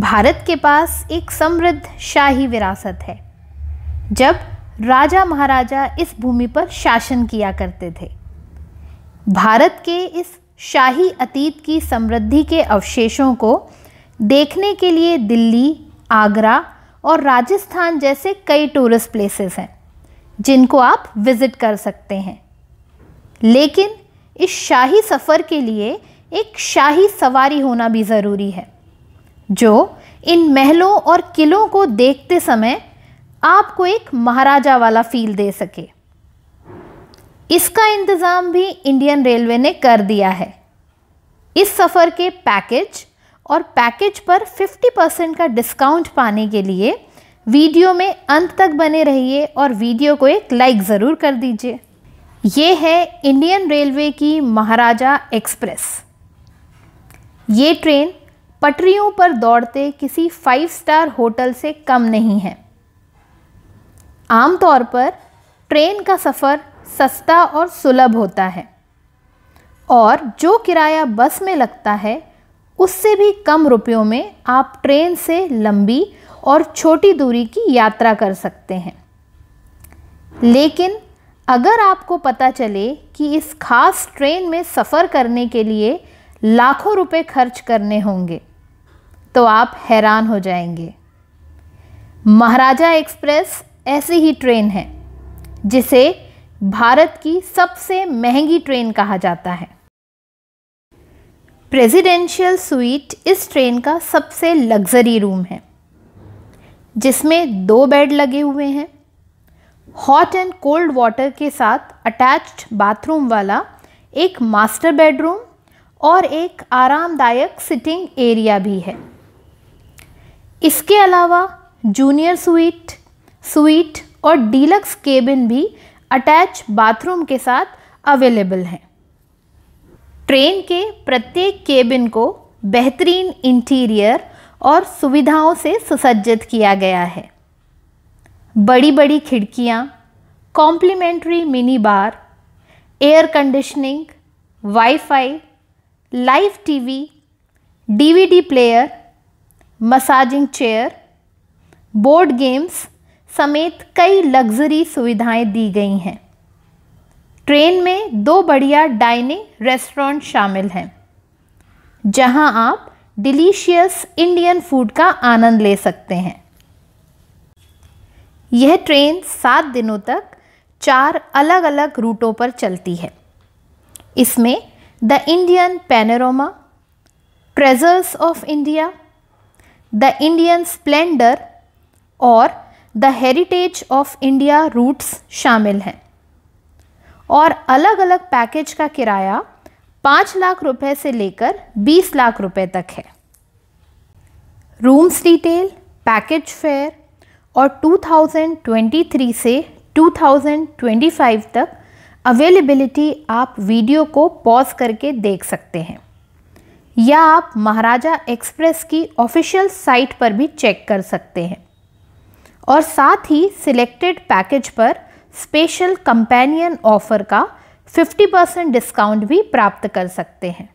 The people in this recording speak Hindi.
भारत के पास एक समृद्ध शाही विरासत है जब राजा महाराजा इस भूमि पर शासन किया करते थे भारत के इस शाही अतीत की समृद्धि के अवशेषों को देखने के लिए दिल्ली आगरा और राजस्थान जैसे कई टूरिस्ट प्लेसेस हैं जिनको आप विज़िट कर सकते हैं लेकिन इस शाही सफ़र के लिए एक शाही सवारी होना भी ज़रूरी है जो इन महलों और किलों को देखते समय आपको एक महाराजा वाला फील दे सके इसका इंतज़ाम भी इंडियन रेलवे ने कर दिया है इस सफ़र के पैकेज और पैकेज पर 50 परसेंट का डिस्काउंट पाने के लिए वीडियो में अंत तक बने रहिए और वीडियो को एक लाइक ज़रूर कर दीजिए ये है इंडियन रेलवे की महाराजा एक्सप्रेस ये ट्रेन पटरियों पर दौड़ते किसी फाइव स्टार होटल से कम नहीं है आमतौर पर ट्रेन का सफ़र सस्ता और सुलभ होता है और जो किराया बस में लगता है उससे भी कम रुपयों में आप ट्रेन से लंबी और छोटी दूरी की यात्रा कर सकते हैं लेकिन अगर आपको पता चले कि इस खास ट्रेन में सफ़र करने के लिए लाखों रुपए खर्च करने होंगे तो आप हैरान हो जाएंगे महाराजा एक्सप्रेस ऐसी ही ट्रेन है जिसे भारत की सबसे महंगी ट्रेन कहा जाता है प्रेसिडेंशियल सुइट इस ट्रेन का सबसे लग्जरी रूम है जिसमें दो बेड लगे हुए हैं हॉट एंड कोल्ड वाटर के साथ अटैच्ड बाथरूम वाला एक मास्टर बेडरूम और एक आरामदायक सिटिंग एरिया भी है इसके अलावा जूनियर स्वीट स्वीट और डीलक्स केबिन भी अटैच बाथरूम के साथ अवेलेबल हैं ट्रेन के प्रत्येक केबिन को बेहतरीन इंटीरियर और सुविधाओं से सुसज्जित किया गया है बड़ी बड़ी खिड़कियाँ complimentary mini bar air conditioning WiFi, live TV, DVD player massaging chair board games समेत कई लग्जरी सुविधाएं दी गई हैं ट्रेन में दो बढ़िया डाइनिंग रेस्टोरेंट शामिल हैं जहां आप डिलीशियस इंडियन फूड का आनंद ले सकते हैं यह ट्रेन सात दिनों तक चार अलग अलग रूटों पर चलती है इसमें the Indian Panorama Treasures of India the Indian Splendour और the Heritage of India routes शामिल हैं और अलग अलग पैकेज का किराया पाँच लाख रुपए से लेकर बीस लाख रुपए तक है रूम्स डिटेल पैकेज फेयर और 2023 से 2025 तक अवेलेबिलिटी आप वीडियो को पॉज करके देख सकते हैं या आप महाराजा एक्सप्रेस की ऑफिशियल साइट पर भी चेक कर सकते हैं और साथ ही सिलेक्टेड पैकेज पर स्पेशल कंपेनियन ऑफ़र का 50 परसेंट डिस्काउंट भी प्राप्त कर सकते हैं